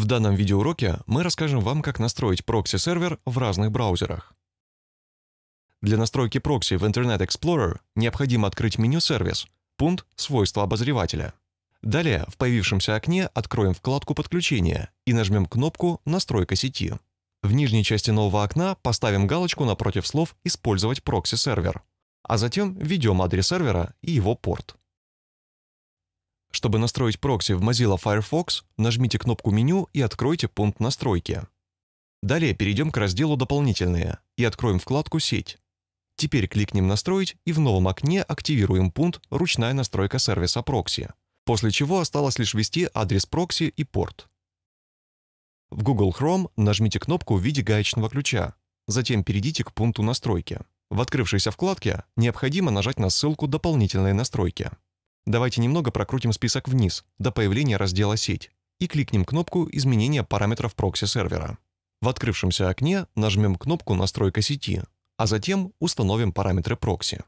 В данном видеоуроке мы расскажем вам, как настроить прокси-сервер в разных браузерах. Для настройки прокси в Internet Explorer необходимо открыть меню «Сервис», пункт «Свойства обозревателя». Далее в появившемся окне откроем вкладку «Подключение» и нажмем кнопку «Настройка сети». В нижней части нового окна поставим галочку напротив слов «Использовать прокси-сервер», а затем введем адрес сервера и его порт. Чтобы настроить прокси в Mozilla Firefox, нажмите кнопку «Меню» и откройте пункт «Настройки». Далее перейдем к разделу «Дополнительные» и откроем вкладку «Сеть». Теперь кликнем «Настроить» и в новом окне активируем пункт «Ручная настройка сервиса прокси», после чего осталось лишь ввести адрес прокси и порт. В Google Chrome нажмите кнопку в виде гаечного ключа, затем перейдите к пункту «Настройки». В открывшейся вкладке необходимо нажать на ссылку «Дополнительные настройки». Давайте немного прокрутим список вниз, до появления раздела «Сеть», и кликнем кнопку «Изменение параметров прокси-сервера». В открывшемся окне нажмем кнопку «Настройка сети», а затем установим параметры прокси.